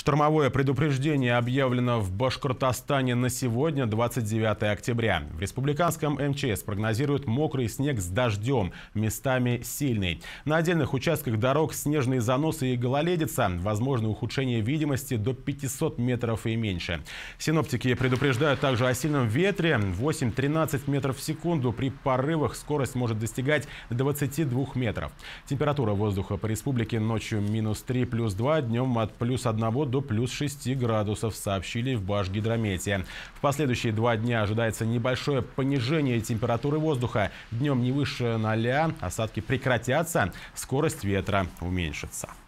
Штормовое предупреждение объявлено в Башкортостане на сегодня, 29 октября. В республиканском МЧС прогнозируют мокрый снег с дождем, местами сильный. На отдельных участках дорог снежные заносы и гололедица. Возможно ухудшение видимости до 500 метров и меньше. Синоптики предупреждают также о сильном ветре. 8-13 метров в секунду. При порывах скорость может достигать 22 метров. Температура воздуха по республике ночью минус 3, плюс 2, днем от плюс 1 до плюс 6 градусов, сообщили в Башгидромете. В последующие два дня ожидается небольшое понижение температуры воздуха. Днем не выше 0, осадки прекратятся, скорость ветра уменьшится.